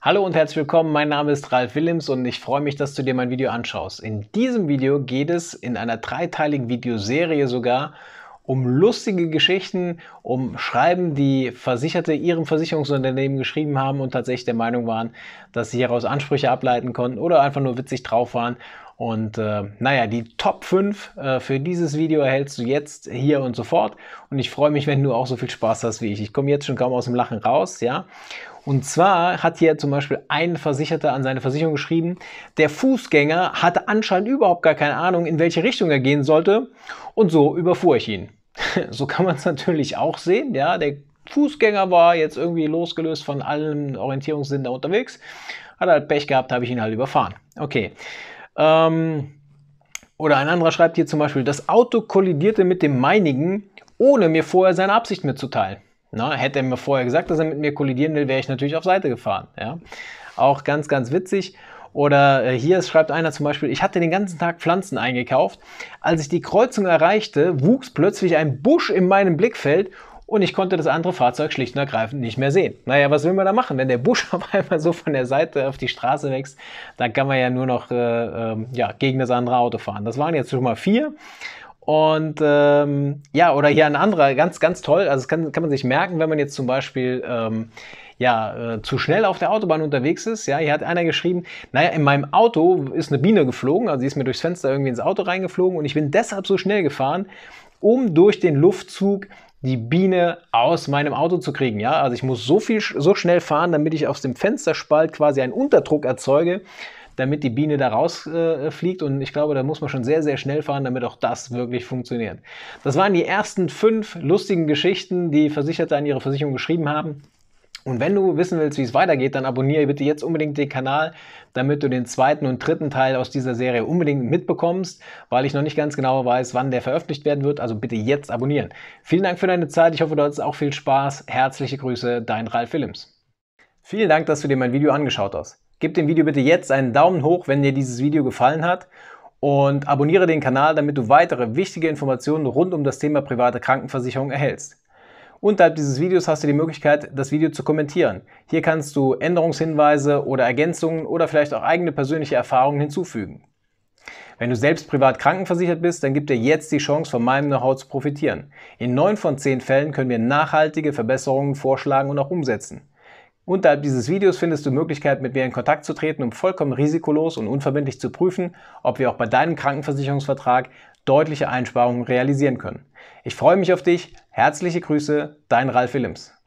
Hallo und herzlich willkommen, mein Name ist Ralf Willems und ich freue mich, dass du dir mein Video anschaust. In diesem Video geht es in einer dreiteiligen Videoserie sogar um lustige Geschichten, um Schreiben, die Versicherte ihrem Versicherungsunternehmen geschrieben haben und tatsächlich der Meinung waren, dass sie hieraus Ansprüche ableiten konnten oder einfach nur witzig drauf waren und äh, naja, die Top 5 äh, für dieses Video erhältst du jetzt hier und sofort. Und ich freue mich, wenn du auch so viel Spaß hast wie ich. Ich komme jetzt schon kaum aus dem Lachen raus, ja. Und zwar hat hier zum Beispiel ein Versicherter an seine Versicherung geschrieben, der Fußgänger hatte anscheinend überhaupt gar keine Ahnung, in welche Richtung er gehen sollte. Und so überfuhr ich ihn. so kann man es natürlich auch sehen, ja. Der Fußgänger war jetzt irgendwie losgelöst von allen Orientierungssinn da unterwegs. Hat halt Pech gehabt, habe ich ihn halt überfahren. Okay. Ähm, oder ein anderer schreibt hier zum Beispiel, das Auto kollidierte mit dem meinigen, ohne mir vorher seine Absicht mitzuteilen. Na, hätte er mir vorher gesagt, dass er mit mir kollidieren will, wäre ich natürlich auf Seite gefahren. Ja? Auch ganz, ganz witzig. Oder äh, hier schreibt einer zum Beispiel, ich hatte den ganzen Tag Pflanzen eingekauft. Als ich die Kreuzung erreichte, wuchs plötzlich ein Busch in meinem Blickfeld und ich konnte das andere Fahrzeug schlicht und ergreifend nicht mehr sehen. Naja, was will man da machen? Wenn der Busch auf einmal so von der Seite auf die Straße wächst, dann kann man ja nur noch äh, äh, ja, gegen das andere Auto fahren. Das waren jetzt schon mal vier. Und ähm, ja, oder hier ein anderer, ganz, ganz toll. Also das kann, kann man sich merken, wenn man jetzt zum Beispiel ähm, ja, äh, zu schnell auf der Autobahn unterwegs ist. Ja, hier hat einer geschrieben, naja, in meinem Auto ist eine Biene geflogen, also sie ist mir durchs Fenster irgendwie ins Auto reingeflogen und ich bin deshalb so schnell gefahren, um durch den Luftzug die Biene aus meinem Auto zu kriegen. Ja, also ich muss so viel, so schnell fahren, damit ich aus dem Fensterspalt quasi einen Unterdruck erzeuge, damit die Biene da rausfliegt. Äh, und ich glaube, da muss man schon sehr, sehr schnell fahren, damit auch das wirklich funktioniert. Das waren die ersten fünf lustigen Geschichten, die Versicherte an ihre Versicherung geschrieben haben. Und wenn du wissen willst, wie es weitergeht, dann abonniere bitte jetzt unbedingt den Kanal, damit du den zweiten und dritten Teil aus dieser Serie unbedingt mitbekommst, weil ich noch nicht ganz genau weiß, wann der veröffentlicht werden wird. Also bitte jetzt abonnieren. Vielen Dank für deine Zeit. Ich hoffe, du hattest auch viel Spaß. Herzliche Grüße, dein Ralf Willems. Vielen Dank, dass du dir mein Video angeschaut hast. Gib dem Video bitte jetzt einen Daumen hoch, wenn dir dieses Video gefallen hat und abonniere den Kanal, damit du weitere wichtige Informationen rund um das Thema private Krankenversicherung erhältst. Unterhalb dieses Videos hast du die Möglichkeit, das Video zu kommentieren. Hier kannst du Änderungshinweise oder Ergänzungen oder vielleicht auch eigene persönliche Erfahrungen hinzufügen. Wenn du selbst privat krankenversichert bist, dann gibt dir jetzt die Chance, von meinem Know-how zu profitieren. In 9 von 10 Fällen können wir nachhaltige Verbesserungen vorschlagen und auch umsetzen. Unterhalb dieses Videos findest du Möglichkeit, mit mir in Kontakt zu treten, um vollkommen risikolos und unverbindlich zu prüfen, ob wir auch bei deinem Krankenversicherungsvertrag deutliche Einsparungen realisieren können. Ich freue mich auf dich. Herzliche Grüße, dein Ralf Willems.